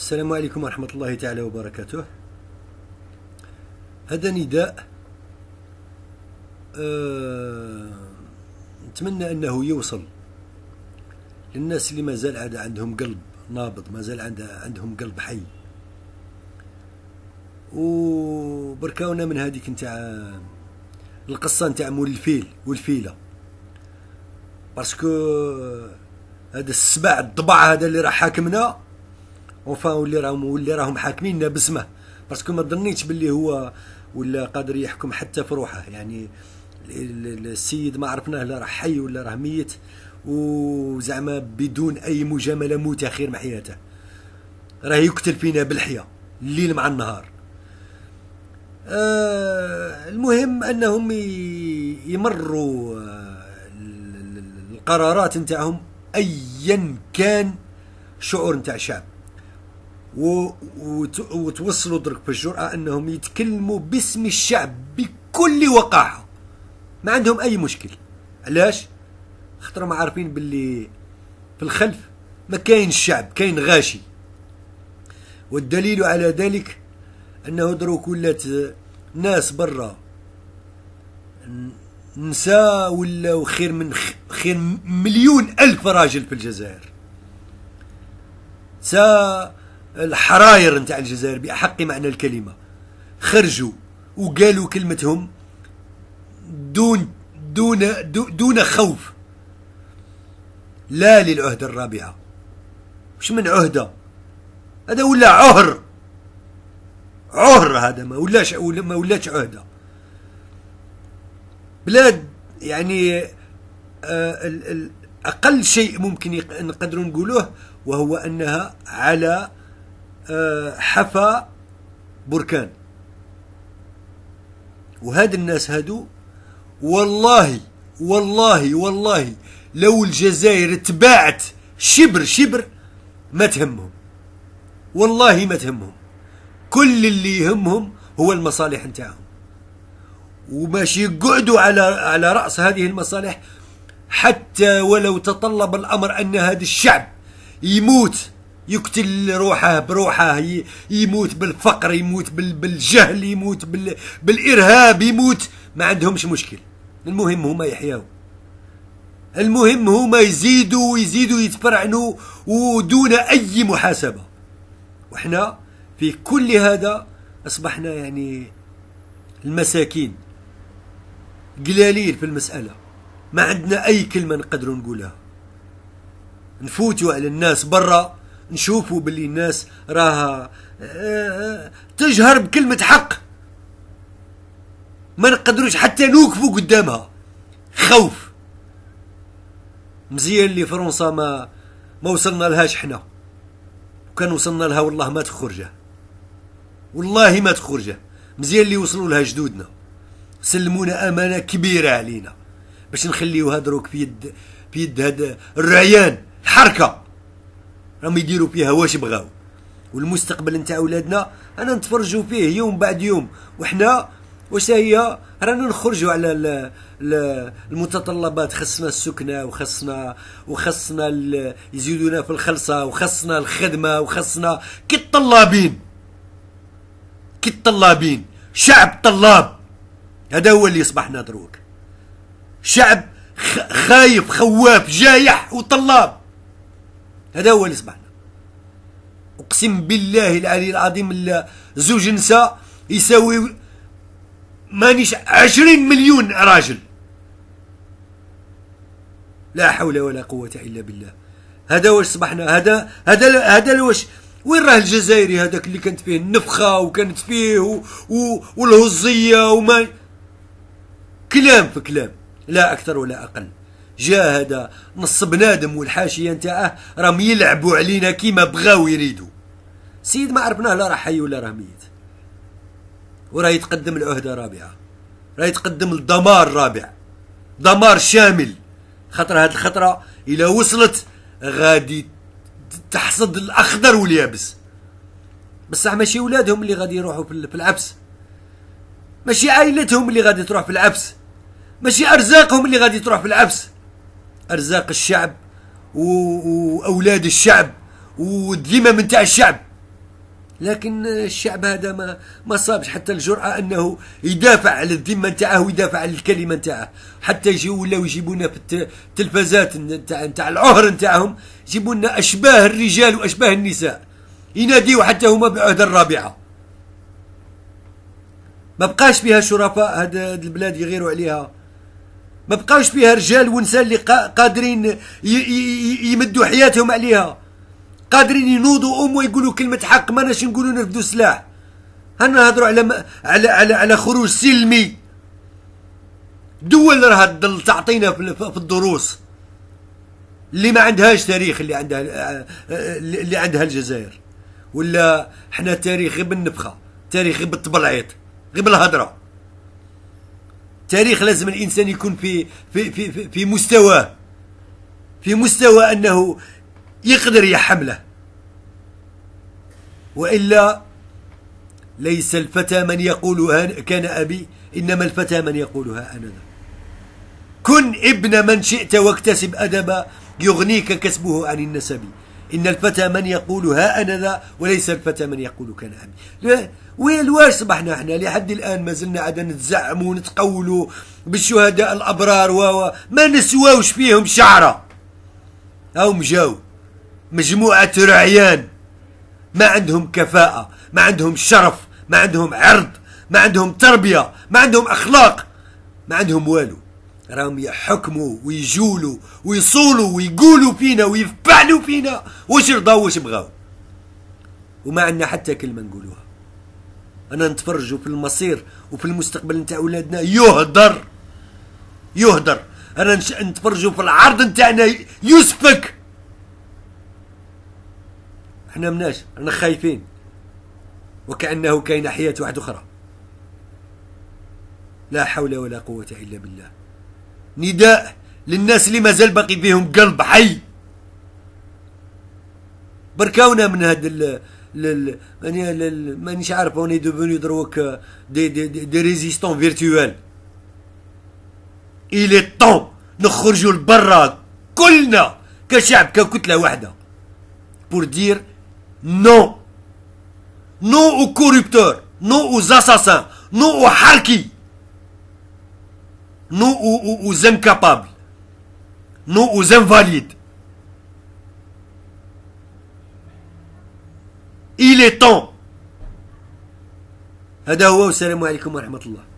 السلام عليكم ورحمة الله تعالى وبركاته هذا نداء أه... نتمنى أنه يوصل للناس اللي مازال عاد عندهم قلب نابض مازال عندهم قلب حي وبركاونا من هذيك نتاع القصة نتاع مول الفيل والفيلة باسكو هذا السبع الضبع هذا اللي راه حاكمنا اونفان واللي راهم واللي راهم حاكميننا باسمه باسكو ما ظنيتش باللي هو ولا قادر يحكم حتى في روحه يعني السيد ما عرفناه لا راه حي ولا راه ميت وزعما بدون اي مجامله موت خير من حياته راه يقتل فينا بالحياه الليل مع النهار آه المهم انهم يمروا آه، القرارات نتاعهم ايا كان شعور نتاع الشعب وتوصلوا درك بالجرأة أنهم يتكلموا باسم الشعب بكل وقاحة ما عندهم أي مشكل علاش ما عارفين باللي في الخلف ما كاين الشعب كاين غاشي والدليل على ذلك أنه دروك ولات ناس برا نساء ولا خير من خير مليون ألف راجل في الجزائر سا الحراير نتاع الجزائر بأحق معنى الكلمة خرجوا وقالوا كلمتهم دون دون دون خوف لا للعهدة الرابعة مش من عهدة هذا ولا عهر عهر هذا ما ولاش ما ولاتش عهدة بلاد يعني آه، أقل شيء ممكن نقدروا نقولوه وهو أنها على حفا بركان وهاد الناس هادو والله والله والله لو الجزائر تباعت شبر شبر ما تهمهم والله ما تهمهم كل اللي يهمهم هو المصالح نتاعهم وماشي يقعدوا على على راس هذه المصالح حتى ولو تطلب الامر ان هذا الشعب يموت يقتل روحه بروحه يموت بالفقر يموت بالجهل يموت بالارهاب يموت ما عندهمش مشكل المهم هما يحياو المهم هما يزيدوا ويزيدوا يتفرعنوا ودون اي محاسبه وحنا في كل هذا اصبحنا يعني المساكين قلالين في المساله ما عندنا اي كلمه نقدروا نقولها نفوتوا على الناس برا نشوفوا باللي الناس راها آه، تجهر بكلمة حق ما نقدروش حتى نوقفوا قدامها خوف مزيان اللي فرنسا ما ما وصلنا لهاش حنا وكان وصلنا لها والله ما تخرجه والله ما تخرجه مزيان اللي وصلوا لها جدودنا سلمونا امانه كبيره علينا باش نخليوها دروك في يد في يد هذا الرعيان الحركه راهم يديروا فيها واش بغاو والمستقبل نتاع اولادنا انا نتفرجوا فيه يوم بعد يوم وحنا واش هي رانا نخرجوا على ال ال المتطلبات خصنا السكنه وخصنا وخصنا يزيدونا في الخلصه وخصنا الخدمه وخصنا كي الطلابين كي الطلابين شعب طلاب هذا هو اللي اصبحنا دروك شعب خايف خواف جايح وطلاب هذا هو اللي صبحنا اقسم بالله العلي العظيم زوج نساء يساوي مانيش عشرين مليون راجل لا حول ولا قوة إلا بالله هذا واش صبحنا هذا هذا هذا واش وين راه الجزائري هذاك اللي كانت فيه النفخة وكانت فيه و و والهزية وما كلام في كلام لا أكثر ولا أقل جاهد نص بنادم والحاشيه نتاعه راهم يلعبوا علينا كيما بغاو يريدوا سيد ما عرفناه لا راه حي ولا راه ميت وراه يتقدم العهدة رابعة راه يتقدم لدمار رابع دمار شامل خطر هاد الخطرة إلى وصلت غادي تحصد الأخضر واليابس بصح ماشي ولادهم اللي غادي يروحوا في العبس ماشي عائلتهم اللي غادي تروح في العبس ماشي أرزاقهم اللي غادي تروح في العبس أرزاق الشعب وأولاد الشعب والذمم نتاع الشعب لكن الشعب هذا ما ما صابش حتى الجرأة أنه يدافع على الذمة نتاعه ويدافع على الكلمة نتاعه حتى يجيو ولاو يجيبونا في التلفازات نتاع نتاع العهر نتاعهم يجيبوا لنا أشباه الرجال وأشباه النساء يناديوا حتى هما بعهد الرابعة ما بقاش بها شرفاء هاد البلاد يغيروا عليها ما بقاوش فيها رجال ونساء اللي قادرين يمدوا حياتهم عليها قادرين ينوضوا ام ويقولوا كلمه حق ما ناش نقولوا نردوا سلاح هنا نهضروا على, على على على, خروج سلمي دول راها تضل تعطينا في الدروس اللي ما عندهاش تاريخ اللي عندها آه، آه، آه، اللي عندها الجزائر ولا حنا تاريخ غير بالنفخه تاريخ غير بالتبلعيط غير بالهضره التاريخ لازم الانسان يكون في في في في, مستواه في مستوى انه يقدر يحمله والا ليس الفتى من يقولها كان ابي انما الفتى من يقولها انا كن ابن من شئت واكتسب ادبا يغنيك كسبه عن النسب إن الفتى من يقول ها أنا ذا وليس الفتى من يقول كان أمي وين واش صبحنا احنا لحد الآن ما زلنا عاد نتزعموا ونتقولوا بالشهداء الأبرار و ما نسواوش فيهم شعرة هم مجاو مجموعة رعيان ما عندهم كفاءة ما عندهم شرف ما عندهم عرض ما عندهم تربية ما عندهم أخلاق ما عندهم والو راهم يحكموا ويجولوا ويصولوا ويقولوا فينا ويفعلوا فينا واش رضاو واش بغاو وما عندنا حتى كلمه نقولوها انا نتفرجوا في المصير وفي المستقبل نتاع اولادنا يهدر يهدر انا نتفرجوا في العرض نتاعنا يسفك احنا مناش انا خايفين وكانه كاين حياه واحده اخرى لا حول ولا قوه الا بالله نداء للناس اللي مازال باقي فيهم قلب حي بركاونا من هاد ال لل ماني لل مانيش عارف اوني دوفوني دروك دي دي دي, دي ريزيستون فيرتوال إلي طون نخرجوا لبرا كلنا كشعب ككتله واحده بور دير نو نو او كوربتور نو او زاساسان نو او حركي nous ou, ou, ou incapables, nous ou invalides. Il est temps. هذا هو والسلام عليكم wa الله